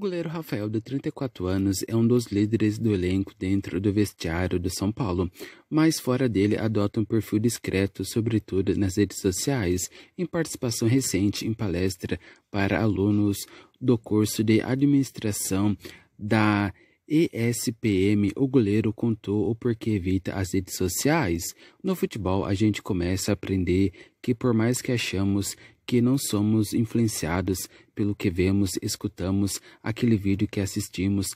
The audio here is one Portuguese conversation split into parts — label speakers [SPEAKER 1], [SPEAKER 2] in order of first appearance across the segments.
[SPEAKER 1] goleiro Rafael, de 34 anos, é um dos líderes do elenco dentro do vestiário do São Paulo, mas fora dele adota um perfil discreto, sobretudo nas redes sociais, em participação recente em palestra para alunos do curso de administração da ESPM, o goleiro contou o porquê evita as redes sociais. No futebol, a gente começa a aprender que, por mais que achamos que não somos influenciados pelo que vemos, escutamos, aquele vídeo que assistimos,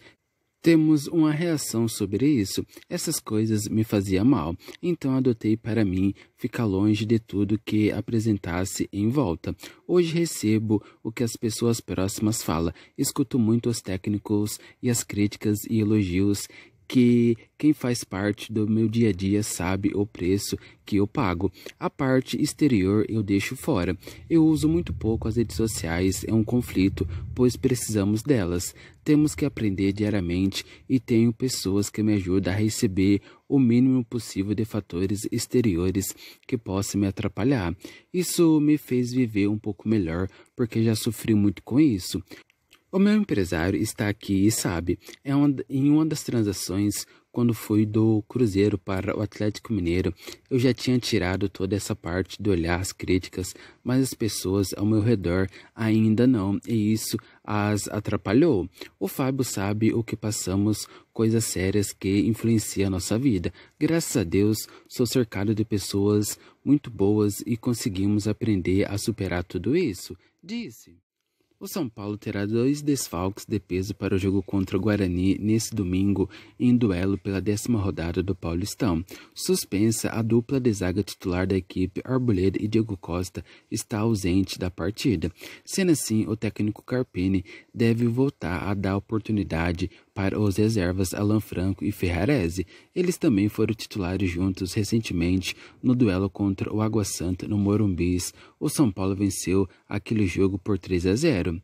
[SPEAKER 1] temos uma reação sobre isso. Essas coisas me faziam mal, então adotei para mim ficar longe de tudo que apresentasse em volta. Hoje recebo o que as pessoas próximas falam, escuto muito os técnicos e as críticas e elogios que quem faz parte do meu dia a dia sabe o preço que eu pago. A parte exterior eu deixo fora. Eu uso muito pouco as redes sociais, é um conflito, pois precisamos delas. Temos que aprender diariamente e tenho pessoas que me ajudam a receber o mínimo possível de fatores exteriores que possam me atrapalhar. Isso me fez viver um pouco melhor, porque já sofri muito com isso. O meu empresário está aqui e sabe. É uma, em uma das transações, quando fui do Cruzeiro para o Atlético Mineiro, eu já tinha tirado toda essa parte de olhar as críticas, mas as pessoas ao meu redor ainda não, e isso as atrapalhou. O Fábio sabe o que passamos, coisas sérias que influenciam a nossa vida. Graças a Deus, sou cercado de pessoas muito boas e conseguimos aprender a superar tudo isso, disse. O São Paulo terá dois desfalques de peso para o jogo contra o Guarani nesse domingo, em duelo pela décima rodada do Paulistão. Suspensa, a dupla de zaga titular da equipe, Arboleda e Diego Costa, está ausente da partida. Sendo assim, o técnico Carpini deve voltar a dar oportunidade para os reservas Alan Franco e Ferrarese. Eles também foram titulares juntos recentemente no duelo contra o Água Santa no Morumbis. O São Paulo venceu aquele jogo por 3 a 0.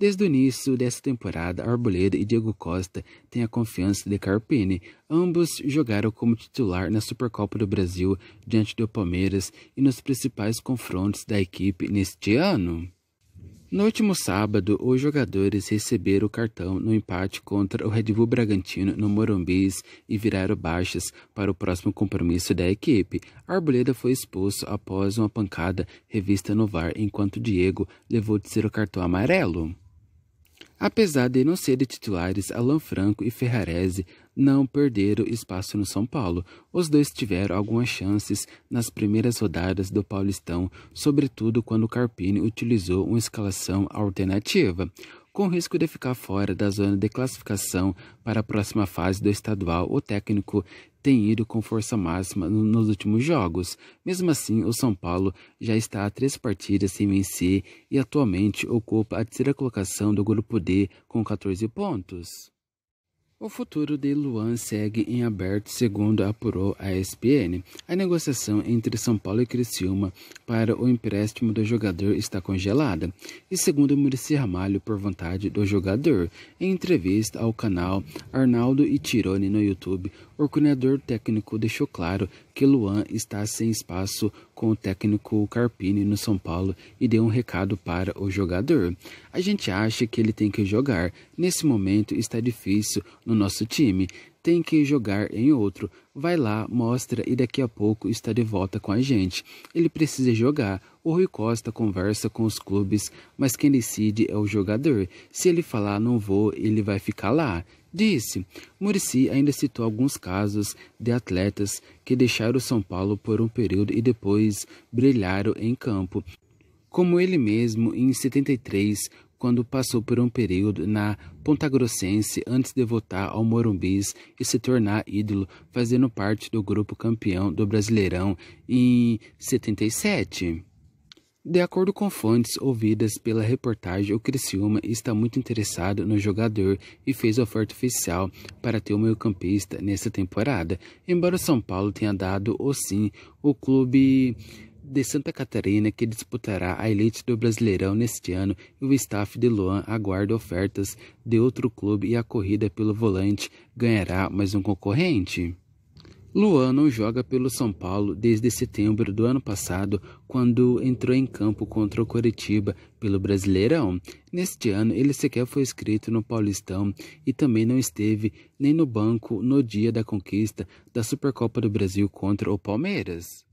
[SPEAKER 1] Desde o início dessa temporada, Arboleda e Diego Costa têm a confiança de Carpini. Ambos jogaram como titular na Supercopa do Brasil diante do Palmeiras e nos principais confrontos da equipe neste ano. No último sábado, os jogadores receberam o cartão no empate contra o Red Bull Bragantino no Morumbis e viraram baixas para o próximo compromisso da equipe. Arboleda foi expulso após uma pancada revista no VAR, enquanto Diego levou o terceiro cartão amarelo. Apesar de não serem titulares, Alan Franco e Ferrarese não perderam espaço no São Paulo. Os dois tiveram algumas chances nas primeiras rodadas do Paulistão, sobretudo quando Carpini utilizou uma escalação alternativa com risco de ficar fora da zona de classificação para a próxima fase do estadual, o técnico tem ido com força máxima nos últimos jogos. Mesmo assim, o São Paulo já está a três partidas sem vencer e atualmente ocupa a terceira colocação do Grupo D com 14 pontos. O futuro de Luan segue em aberto, segundo apurou a ESPN. A negociação entre São Paulo e Criciúma para o empréstimo do jogador está congelada, e segundo Murici Ramalho, por vontade do jogador. Em entrevista ao canal Arnaldo e Tirone no YouTube, o coordenador técnico deixou claro que Luan está sem espaço com o técnico Carpini no São Paulo e deu um recado para o jogador. A gente acha que ele tem que jogar. Nesse momento está difícil no nosso time. Tem que jogar em outro. Vai lá, mostra e daqui a pouco está de volta com a gente. Ele precisa jogar. O Rui Costa conversa com os clubes, mas quem decide é o jogador. Se ele falar não vou, ele vai ficar lá disse. Murici ainda citou alguns casos de atletas que deixaram São Paulo por um período e depois brilharam em campo, como ele mesmo em 73, quando passou por um período na Ponta Grossense antes de voltar ao Morumbis e se tornar ídolo, fazendo parte do grupo campeão do Brasileirão em 77. De acordo com fontes ouvidas pela reportagem, o Criciúma está muito interessado no jogador e fez oferta oficial para ter o meio-campista nesta temporada. Embora o São Paulo tenha dado o sim, o clube de Santa Catarina que disputará a elite do Brasileirão neste ano e o staff de Luan aguarda ofertas de outro clube e a corrida pelo volante ganhará mais um concorrente. Luan joga pelo São Paulo desde setembro do ano passado, quando entrou em campo contra o Coritiba pelo Brasileirão. Neste ano, ele sequer foi inscrito no Paulistão e também não esteve nem no banco no dia da conquista da Supercopa do Brasil contra o Palmeiras.